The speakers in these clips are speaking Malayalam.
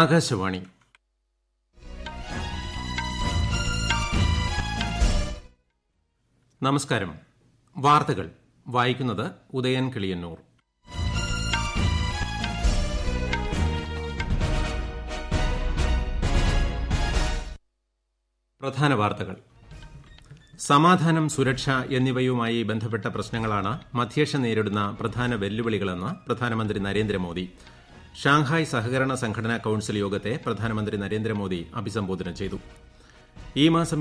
ആകാശവാണി നമസ്കാരം വാർത്തകൾ വായിക്കുന്നത് ഉദയൻ കിളിയന്നൂർ പ്രധാന വാർത്തകൾ സമാധാനം സുരക്ഷ എന്നിവയുമായി ബന്ധപ്പെട്ട പ്രശ്നങ്ങളാണ് മധ്യേഷ്യ നേരിടുന്ന പ്രധാന വെല്ലുവിളികളെന്ന് പ്രധാനമന്ത്രി നരേന്ദ്രമോദി ഷാങ്ഹായ് സഹകരണ സംഘടനാ കൌൺസിൽ യോഗത്തെ പ്രധാനമന്ത്രി നരേന്ദ്രമോദി അഭിസംബോധന ചെയ്തു ഈ മാസം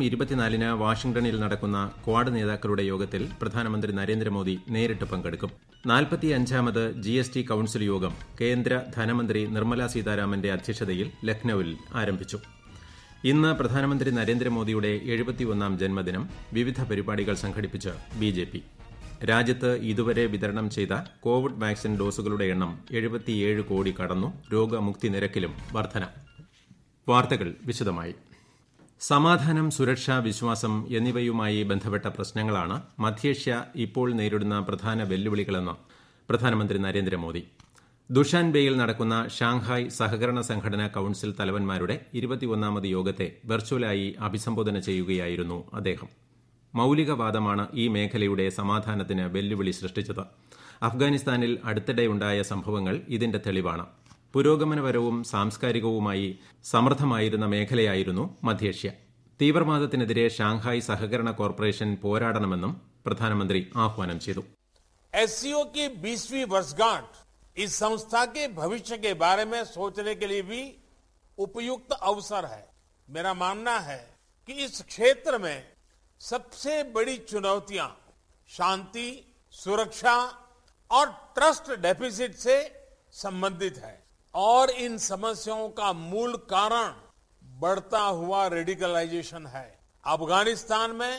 ന് വാഷിംഗ്ടണിൽ നടക്കുന്ന കാഡ് നേതാക്കളുടെ യോഗത്തിൽ പ്രധാനമന്ത്രി നരേന്ദ്രമോദി നേരിട്ട് പങ്കെടുക്കും നാൽപ്പത്തിയഞ്ചാമത് ജി എസ് ടി കൌൺസിൽ യോഗം കേന്ദ്ര ധനമന്ത്രി നിർമ്മലാ സീതാരാമന്റെ അധ്യക്ഷതയിൽ ലക്നൌവിൽ ആരംഭിച്ചു ഇന്ന് പ്രധാനമന്ത്രി നരേന്ദ്രമോദിയുടെ എഴുപത്തിയൊന്നാം ജന്മദിനം വിവിധ പരിപാടികൾ സംഘടിപ്പിച്ച് ബിജെപി രാജ്യത്ത് ഇതുവരെ വിതരണം ചെയ്ത കോവിഡ് വാക്സിൻ ഡോസുകളുടെ എണ്ണം കോടി കടന്നു രോഗമുക്തി നിരക്കിലും വർധന വാർത്തകൾ വിശദമായി സമാധാനം സുരക്ഷ വിശ്വാസം എന്നിവയുമായി ബന്ധപ്പെട്ട പ്രശ്നങ്ങളാണ് മധ്യേഷ്യ ഇപ്പോൾ നേരിടുന്ന പ്രധാന വെല്ലുവിളികളെന്ന് പ്രധാനമന്ത്രി നരേന്ദ്രമോദി ദുഷാൻബേയിൽ നടക്കുന്ന ഷാങ്ഹായ് സഹകരണ സംഘടനാ കൌൺസിൽ തലവന്മാരുടെ ഇരുപത്തിയൊന്നാമത് യോഗത്തെ വെർച്വലായി അഭിസംബോധന ചെയ്യുകയായിരുന്നു അദ്ദേഹം മൌലികവാദമാണ് ഈ മേഖലയുടെ സമാധാനത്തിന് വെല്ലുവിളി സൃഷ്ടിച്ചത് അഫ്ഗാനിസ്ഥാനിൽ അടുത്തിടെയുണ്ടായ സംഭവങ്ങൾ ഇതിന്റെ തെളിവാണ് പുരോഗമനപരവും സാംസ്കാരികവുമായി സമൃദ്ധമായിരുന്ന മേഖലയായിരുന്നു മധ്യേഷ്യ തീവ്രവാദത്തിനെതിരെ ഷാങ്ഹായ് സഹകരണ കോർപ്പറേഷൻ പോരാടണമെന്നും പ്രധാനമന്ത്രി ആഹ്വാനം ചെയ്തു एससीओ की बीसवीं वर्षगांठ इस संस्था के भविष्य के बारे में सोचने के लिए भी उपयुक्त अवसर है मेरा मानना है कि इस क्षेत्र में सबसे बड़ी चुनौतियां शांति सुरक्षा और ट्रस्ट डेफिसिट से संबंधित है और इन समस्याओं का मूल कारण बढ़ता हुआ रेडिकलाइजेशन है अफगानिस्तान में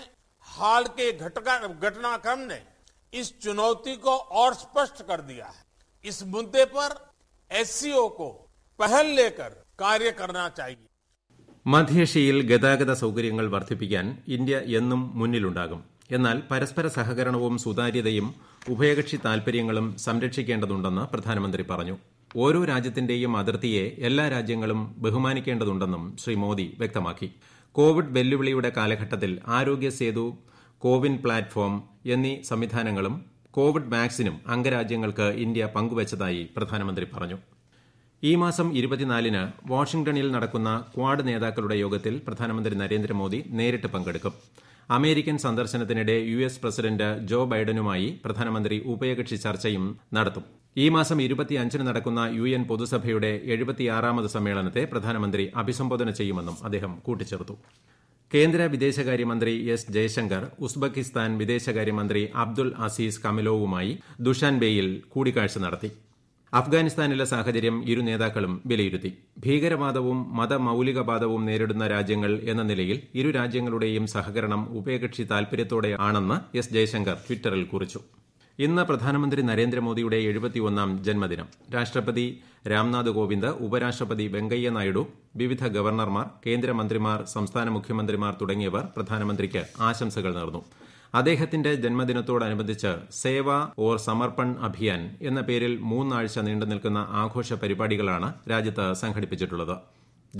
हाल के घटनाक्रम ने इस चुनौती को और स्पष्ट कर दिया है इस मुद्दे पर एससीओ को पहल लेकर कार्य करना चाहिए മധ്യേഷ്യയിൽ ഗതാഗത സൌകര്യങ്ങൾ വർദ്ധിപ്പിക്കാൻ ഇന്ത്യ എന്നും മുന്നിലുണ്ടാകും എന്നാൽ പരസ്പര സഹകരണവും സുതാര്യതയും ഉഭയകക്ഷി താൽപര്യങ്ങളും സംരക്ഷിക്കേണ്ടതുണ്ടെന്ന് പ്രധാനമന്ത്രി പറഞ്ഞു ഓരോ രാജ്യത്തിന്റെയും അതിർത്തിയെ എല്ലാ രാജ്യങ്ങളും ബഹുമാനിക്കേണ്ടതുണ്ടെന്നും ശ്രീ മോദി വ്യക്തമാക്കി കോവിഡ് വെല്ലുവിളിയുടെ കാലഘട്ടത്തിൽ ആരോഗ്യ സേതു കോവിൻ പ്ലാറ്റ്ഫോം എന്നീ സംവിധാനങ്ങളും കോവിഡ് വാക്സിനും അംഗരാജ്യങ്ങൾക്ക് ഇന്ത്യ പങ്കുവച്ചതായി പ്രധാനമന്ത്രി പറഞ്ഞു ഈ മാസം ന് വാഷിംഗ്ടണിൽ നടക്കുന്ന ക്വാഡ് നേതാക്കളുടെ യോഗത്തിൽ പ്രധാനമന്ത്രി നരേന്ദ്രമോദി നേരിട്ട് പങ്കെടുക്കും അമേരിക്കൻ സന്ദർശനത്തിനിടെ യു എസ് പ്രസിഡന്റ് ജോ ബൈഡനുമായി പ്രധാനമന്ത്രി ഉഭയകക്ഷി ചർച്ചയും നടത്തും ഈ മാസം ന് നടക്കുന്ന യു എൻ പൊതുസഭയുടെ എഴുപത്തിയാറാമത് സമ്മേളനത്തെ പ്രധാനമന്ത്രി അഭിസംബോധന ചെയ്യുമെന്നും അദ്ദേഹം കൂട്ടിച്ചേർത്തു കേന്ദ്ര വിദേശകാര്യമന്ത്രി എസ് ജയശങ്കർ ഉസ്ബെക്കിസ്ഥാൻ വിദേശകാര്യമന്ത്രി അബ്ദുൾ അസീസ് കമിലോവുമായി ദുഷാൻബേയിൽ കൂടിക്കാഴ്ച നടത്തി അഫ്ഗാനിസ്ഥാനിലെ സാഹചര്യം ഇരു നേതാക്കളും വിലയിരുത്തി ഭീകരവാദവും മതമൌലികവാദവും നേരിടുന്ന രാജ്യങ്ങൾ എന്ന നിലയിൽ ഇരു രാജ്യങ്ങളുടെയും സഹകരണം ഉഭയകക്ഷി താൽപര്യത്തോടെയാണെന്ന് എസ് ജയശങ്കർ ട്വിറ്ററിൽ കുറിച്ചു ഇന്ന് പ്രധാനമന്ത്രി നരേന്ദ്രമോദിയുടെ എഴുപത്തിയൊന്നാം ജന്മദിനം രാഷ്ട്രപതി രാംനാഥ് കോവിന്ദ് ഉപരാഷ്ട്രപതി വെങ്കയ്യ നായിഡു വിവിധ ഗവർണർമാർ കേന്ദ്രമന്ത്രിമാർ സംസ്ഥാന മുഖ്യമന്ത്രിമാർ തുടങ്ങിയവർ പ്രധാനമന്ത്രിക്ക് ആശംസകൾ നേർന്നു അദ്ദേഹത്തിന്റെ ജന്മദിനത്തോടനുബന്ധിച്ച് സേവ ഓർ സമർപ്പൺ അഭിയാൻ എന്ന പേരിൽ മൂന്നാഴ്ച നിൽക്കുന്ന ആഘോഷ പരിപാടികളാണ് രാജ്യത്ത് സംഘടിപ്പിച്ചിട്ടുള്ളത്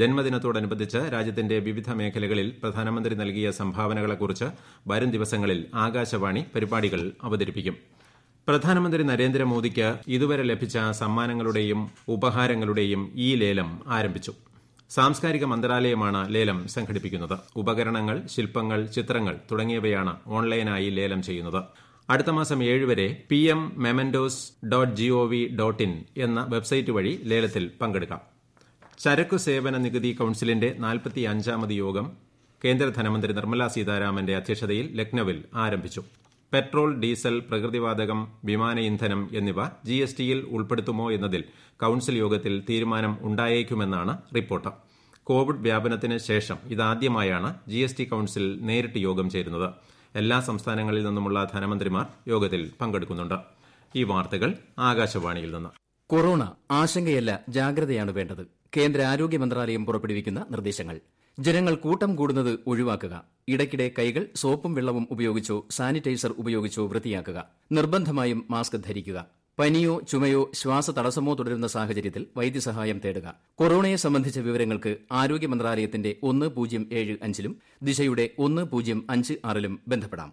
ജന്മദിനത്തോടനുബന്ധിച്ച് രാജ്യത്തിന്റെ വിവിധ മേഖലകളിൽ പ്രധാനമന്ത്രി നൽകിയ സംഭാവനകളെക്കുറിച്ച് വരും ദിവസങ്ങളിൽ ആകാശവാണി പരിപാടികൾ അവതരിപ്പിക്കും പ്രധാനമന്ത്രി നരേന്ദ്രമോദിക്ക് ഇതുവരെ ലഭിച്ച സമ്മാനങ്ങളുടെയും ഉപഹാരങ്ങളുടെയും ഈ ലേലം ആരംഭിച്ചു സാംസ്കാരിക മന്ത്രാലയമാണ് ലേലം സംഘടിപ്പിക്കുന്നത് ഉപകരണങ്ങൾ ശില്പങ്ങൾ ചിത്രങ്ങൾ തുടങ്ങിയവയാണ് ഓൺലൈനായി ലേലം ചെയ്യുന്നത് അടുത്ത മാസം ഏഴ് വരെ P M mementos dot G O V dot in എന്ന വെബ്സൈറ്റ് വഴി ലേലത്തിൽ പങ്കെടുക്കാം ചരക്കു സേവന നികുതി കൌൺസിലിന്റെ നാൽപ്പത്തി അഞ്ചാമത് യോഗം കേന്ദ്ര ധനമന്ത്രി നിർമ്മലാ സീതാരാമന്റെ അധ്യക്ഷതയിൽ ലക്നൌവിൽ ആരംഭിച്ചു പെട്രോൾ ഡീസൽ പ്രകൃതിവാതകം വിമാന ഇന്ധനം എന്നിവ ജി എസ് ടിയിൽ ഉൾപ്പെടുത്തുമോ എന്നതിൽ കൌൺസിൽ യോഗത്തിൽ തീരുമാനം ഉണ്ടായേക്കുമെന്നാണ് റിപ്പോർട്ട് കോവിഡ് വ്യാപനത്തിന് ശേഷം ഇതാദ്യമായാണ് ജി എസ് ടി കൌൺസിൽ നേരിട്ട് യോഗം ചേരുന്നത് എല്ലാ സംസ്ഥാനങ്ങളിൽ നിന്നുമുള്ള ധനമന്ത്രിമാർ യോഗത്തിൽ പങ്കെടുക്കുന്നുണ്ട് ഈ വാർത്തകൾ ആകാശവാണിയിൽ നിന്ന് കൊറോണ ആശങ്കയല്ല ജാഗ്രതയാണ് വേണ്ടത് കേന്ദ്ര ആരോഗ്യ മന്ത്രാലയം പുറപ്പെടുവിക്കുന്ന നിർദ്ദേശങ്ങൾ ജനങ്ങൾ കൂട്ടം കൂടുന്നത് ഒഴിവാക്കുക ഇടയ്ക്കിടെ കൈകൾ സോപ്പും വെള്ളവും ഉപയോഗിച്ചോ സാനിറ്റൈസർ ഉപയോഗിച്ചോ വൃത്തിയാക്കുക നിർബന്ധമായും മാസ്ക് ധരിക്കുക പനിയോ ചുമയോ തടസ്സമോ തുടരുന്ന സാഹചര്യത്തിൽ വൈദ്യസഹായം തേടുക കൊറോണയെ സംബന്ധിച്ച വിവരങ്ങൾക്ക് ആരോഗ്യ മന്ത്രാലയത്തിന്റെ ഒന്ന് പൂജ്യം ഏഴ് അഞ്ചിലും ദിശയുടെ ഒന്ന് പൂജ്യം അഞ്ച് ആറിലും ബന്ധപ്പെടാം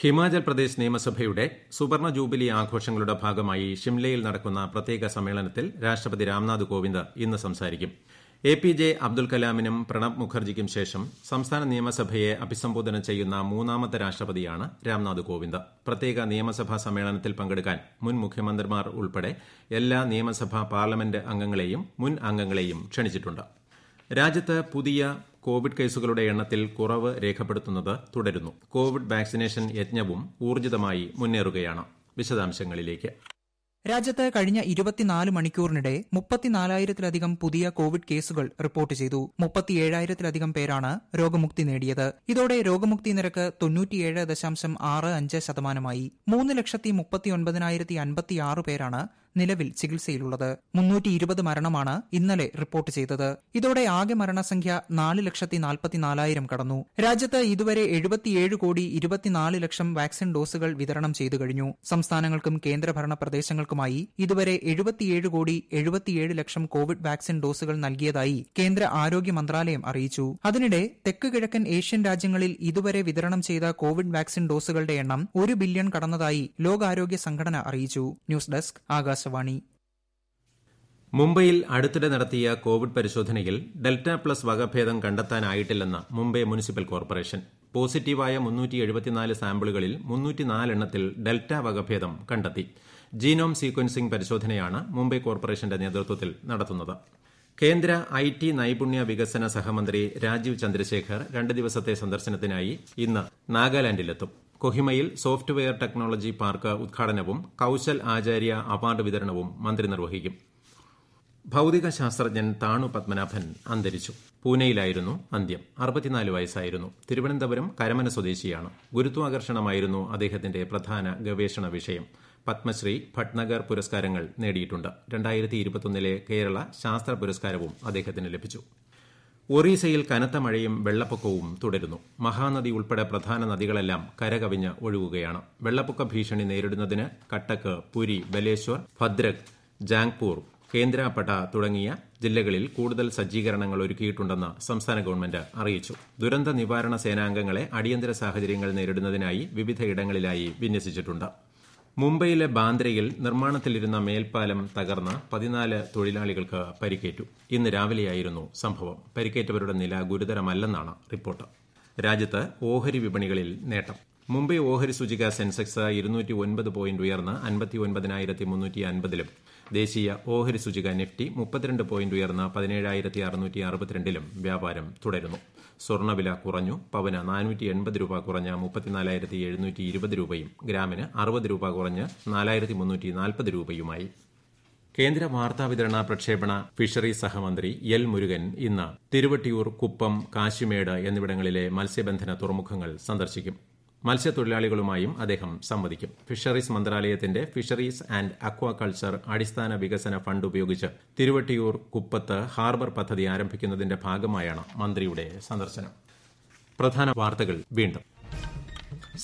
ഹിമാചൽ പ്രദേശ് നിയമസഭയുടെ സുവർണ ജൂബിലി ആഘോഷങ്ങളുടെ ഭാഗമായി ഷിംലയിൽ നടക്കുന്ന പ്രത്യേക സമ്മേളനത്തിൽ രാഷ്ട്രപതി രാംനാഥ് കോവിന്ദ് ഇന്ന് സംസാരിക്കും എ പി ജെ അബ്ദുൾ കലാമിനും പ്രണബ് മുഖർജിക്കും ശേഷം സംസ്ഥാന നിയമസഭയെ അഭിസംബോധന ചെയ്യുന്ന മൂന്നാമത്തെ രാഷ്ട്രപതിയാണ് രാംനാഥ് കോവിന്ദ് പ്രത്യേക നിയമസഭാ സമ്മേളനത്തിൽ പങ്കെടുക്കാൻ മുൻ മുഖ്യമന്ത്രിമാർ ഉൾപ്പെടെ എല്ലാ നിയമസഭാ പാർലമെന്റ് അംഗങ്ങളെയും മുൻ അംഗങ്ങളെയും ക്ഷണിച്ചിട്ടുണ്ട് രാജ്യത്ത് പുതിയ കോവിഡ് കേസുകളുടെ എണ്ണത്തിൽ കുറവ് രേഖപ്പെടുത്തുന്നത് തുടരുന്നു കോവിഡ് വാക്സിനേഷൻ യജ്ഞവും ഊർജിതമായി മുന്നേറുകയാണ് വിശദാംശങ്ങളിലേക്ക് രാജ്യത്ത് കഴിഞ്ഞ ഇരുപത്തിനാല് മണിക്കൂറിനിടെ മുപ്പത്തിനാലായിരത്തിലധികം പുതിയ കോവിഡ് കേസുകൾ റിപ്പോർട്ട് ചെയ്തു മുപ്പത്തിയേഴായിരത്തിലധികം പേരാണ് രോഗമുക്തി നേടിയത് ഇതോടെ രോഗമുക്തി നിരക്ക് തൊണ്ണൂറ്റിയേഴ് ദശാംശം ആറ് അഞ്ച് ശതമാനമായി മൂന്ന് ലക്ഷത്തി മുപ്പത്തിയൊൻപതിനായിരത്തി അൻപത്തിയാറ് പേരാണ് നിലവിൽ ചികിത്സയിലുള്ളത് മുന്നൂറ്റി ഇരുപത് മരണമാണ് ഇന്നലെ റിപ്പോർട്ട് ചെയ്തത് ഇതോടെ ആകെ മരണസംഖ്യ നാല് ലക്ഷത്തി നാൽപ്പത്തിനാലായിരം കടന്നു രാജ്യത്ത് ഇതുവരെ എഴുപത്തിയേഴ് കോടി ഇരുപത്തിനാല് ലക്ഷം വാക്സിൻ ഡോസുകൾ വിതരണം ചെയ്തു കഴിഞ്ഞു സംസ്ഥാനങ്ങൾക്കും കേന്ദ്രഭരണ പ്രദേശങ്ങൾക്കും രാജ്യങ്ങൾക്കുമായി ഇതുവരെ എഴുപത്തിയേഴ് കോടി എഴുപത്തിയേഴ് ലക്ഷം കോവിഡ് വാക്സിൻ ഡോസുകൾ നൽകിയതായി കേന്ദ്ര ആരോഗ്യ മന്ത്രാലയം അറിയിച്ചു അതിനിടെ തെക്ക് കിഴക്കൻ ഏഷ്യൻ രാജ്യങ്ങളിൽ ഇതുവരെ വിതരണം ചെയ്ത കോവിഡ് വാക്സിൻ ഡോസുകളുടെ എണ്ണം ഒരു ബില്യൺ കടന്നതായി ലോകാരോഗ്യ സംഘടന അറിയിച്ചു ന്യൂസ് ഡെസ്ക് ആകാശവാണി മുംബൈയിൽ അടുത്തിടെ നടത്തിയ കോവിഡ് പരിശോധനയിൽ ഡെൽറ്റ പ്ലസ് വകഭേദം കണ്ടെത്താനായിട്ടില്ലെന്ന് മുംബൈ മുനിസിപ്പൽ കോർപ്പറേഷൻ പോസിറ്റീവായ മുന്നൂറ്റി സാമ്പിളുകളിൽ മുന്നൂറ്റിനാലെണ്ണത്തിൽ ഡെൽറ്റ വകഭേദം കണ്ടെത്തി ജീനോം സീക്വൻസിംഗ് പരിശോധനയാണ് മുംബൈ കോർപ്പറേഷന്റെ നേതൃത്വത്തിൽ നടത്തുന്നത് കേന്ദ്ര ഐ ടി നൈപുണ്യ വികസന സഹമന്ത്രി രാജീവ് ചന്ദ്രശേഖർ രണ്ട് ദിവസത്തെ സന്ദർശനത്തിനായി ഇന്ന് നാഗാലാന്റിലെത്തും കൊഹിമയിൽ സോഫ്റ്റ്വെയർ ടെക്നോളജി പാർക്ക് ഉദ്ഘാടനവും കൌശൽ ആചാര്യ അവാർഡ് വിതരണവും മന്ത്രി നിർവഹിക്കും ഭൌതിക ശാസ്ത്രജ്ഞൻ താണു പത്മനാഭൻ അന്തരിച്ചു പൂനെയിലായിരുന്നു അന്ത്യം അറുപത്തിനാല് വയസ്സായിരുന്നു തിരുവനന്തപുരം കരമന സ്വദേശിയാണ് ഗുരുത്വാകർഷണമായിരുന്നു അദ്ദേഹത്തിന്റെ പ്രധാന ഗവേഷണ വിഷയം പത്മശ്രീ ഭട്നഗർ പുരസ്കാരങ്ങൾ നേടിയിട്ടുണ്ട് നേടിയിട്ടു കേരള ശാസ്ത്ര പുരസ്കാരവും അദ്ദേഹത്തിന് ലഭിച്ചു ഒറീസയിൽ കനത്ത മഴയും വെള്ളപ്പൊക്കവും തുടരുന്നു മഹാനദി ഉൾപ്പെടെ പ്രധാന നദികളെല്ലാം കരകവിഞ്ഞ് ഒഴുകുകയാണ് വെള്ളപ്പൊക്ക ഭീഷണി നേരിടുന്നതിന് കട്ടക്ക് പുരി ബലേശ്വർ ഭദ്രക് ജാങ്പൂർ കേന്ദ്രാപട്ട തുടങ്ങിയ ജില്ലകളിൽ കൂടുതൽ സജ്ജീകരണങ്ങൾ ഒരുക്കിയിട്ടുണ്ടെന്ന് സംസ്ഥാന ഗവൺമെന്റ് അറിയിച്ചു ദുരന്ത നിവാരണ സേനാംഗങ്ങളെ അടിയന്തര സാഹചര്യങ്ങൾ നേരിടുന്നതിനായി വിവിധയിടങ്ങളിലായി വിന്യസിച്ചിട്ടു ് മുംബൈയിലെ ബാന്ദ്രയിൽ നിർമ്മാണത്തിലിരുന്ന മേൽപ്പാലം തകർന്ന് പതിനാല് തൊഴിലാളികൾക്ക് പരിക്കേറ്റു ഇന്ന് രാവിലെയായിരുന്നു സംഭവം പരിക്കേറ്റവരുടെ നില ഗുരുതരമല്ലെന്നാണ് റിപ്പോർട്ട് രാജ്യത്ത് ഓഹരി വിപണികളിൽ നേട്ടം മുംബൈ ഓഹരി സൂചിക സെൻസെക്സ് ഇരുന്നൂറ്റി ഒൻപത് പോയിന്റ് ഉയർന്ന് അൻപത്തി ഒൻപതിനായിരത്തി മുന്നൂറ്റി അൻപതിലും ദേശീയ ഓഹരി സൂചിക നിഫ്റ്റി മുപ്പത്തിരണ്ട് പോയിന്റ് ഉയർന്ന പതിനേഴായിരത്തി അറുന്നൂറ്റി അറുപത്തിരണ്ടിലും വ്യാപാരം തുടരുന്നു സ്വർണ്ണവില കുറഞ്ഞു പവന് നാനൂറ്റി എൺപത് രൂപ കുറഞ്ഞ മുപ്പത്തിനാലായിരത്തി എഴുന്നൂറ്റി ഇരുപത് രൂപയും ഗ്രാമിന് അറുപത് രൂപ കുറഞ്ഞ് നാലായിരത്തി മുന്നൂറ്റി നാൽപ്പത് രൂപയുമായി കേന്ദ്ര വാർത്താവിതരണ പ്രക്ഷേപണ ഫിഷറീസ് സഹമന്ത്രി എൽ മുരുകൻ ഇന്ന് തിരുവട്ടിയൂർ കുപ്പം കാശിമേട് എന്നിവിടങ്ങളിലെ മത്സ്യബന്ധന തുറമുഖങ്ങൾ സന്ദർശിക്കും മത്സ്യത്തൊഴിലാളികളുമായും അദ്ദേഹം സംവദിക്കും ഫിഷറീസ് മന്ത്രാലയത്തിന്റെ ഫിഷറീസ് ആന്റ് അക്വാകൾച്ചർ അടിസ്ഥാന വികസന ഫണ്ട് ഉപയോഗിച്ച് തിരുവട്ടിയൂർ കുപ്പത്ത് ഹാർബർ പദ്ധതി ആരംഭിക്കുന്നതിന്റെ ഭാഗമായാണ് മന്ത്രിയുടെ സന്ദർശനം പ്രധാന വാർത്തകൾ വീണ്ടും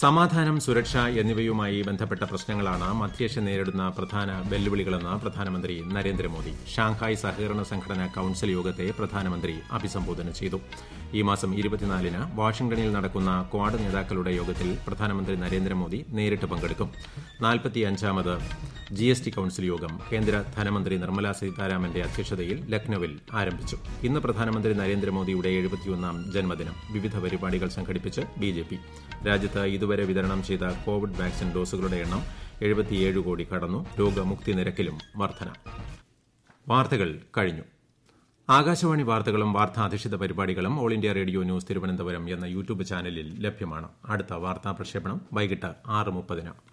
സമാധാനം സുരക്ഷ എന്നിവയുമായി ബന്ധപ്പെട്ട പ്രശ്നങ്ങളാണ് മധ്യേഷ്യ നേരിടുന്ന പ്രധാന വെല്ലുവിളികളെന്ന് പ്രധാനമന്ത്രി നരേന്ദ്രമോദി ഷാങ്ഹായ് സഹകരണ സംഘടന കൌൺസിൽ യോഗത്തെ പ്രധാനമന്ത്രി അഭിസംബോധന ചെയ്തു ഈ മാസം ഇരുപത്തിനാലിന് വാഷിംഗ്ടണിൽ നടക്കുന്ന ക്വാഡ് നേതാക്കളുടെ യോഗത്തിൽ പ്രധാനമന്ത്രി നരേന്ദ്രമോദി നേരിട്ട് പങ്കെടുക്കും നാൽപ്പത്തിയഞ്ചാമത് ജി എസ് ടി കൌൺസിൽ യോഗം കേന്ദ്ര ധനമന്ത്രി നിർമ്മലാ സീതാരാമന്റെ അധ്യക്ഷതയിൽ ലക്നൌവിൽ ആരംഭിച്ചു ഇന്ന് പ്രധാനമന്ത്രി നരേന്ദ്രമോദിയുടെ എഴുപത്തിയൊന്നാം ജന്മദിനം വിവിധ പരിപാടികൾ സംഘടിപ്പിച്ച് ബി ജെ പി രാജ്യത്ത് ഇതുവരെ വിതരണം ചെയ്ത കോവിഡ് വാക്സിൻ ഡോസുകളുടെ എണ്ണം എഴുപത്തിയേഴ് കോടി കടന്നു രോഗമുക്തി നിരക്കിലും വർധന വാർത്തകൾ കഴിഞ്ഞു ആകാശവാണി വാർത്തകളും വാർത്താധിഷ്ഠിത പരിപാടികളും All India Radio News Thiruvananthapuram എന്ന യൂട്യൂബ് ചാനലിൽ ലഭ്യമാണ് അടുത്ത വാർത്താ പ്രക്ഷേപണം വൈകിട്ട് ആറ് മുപ്പതിനാണ്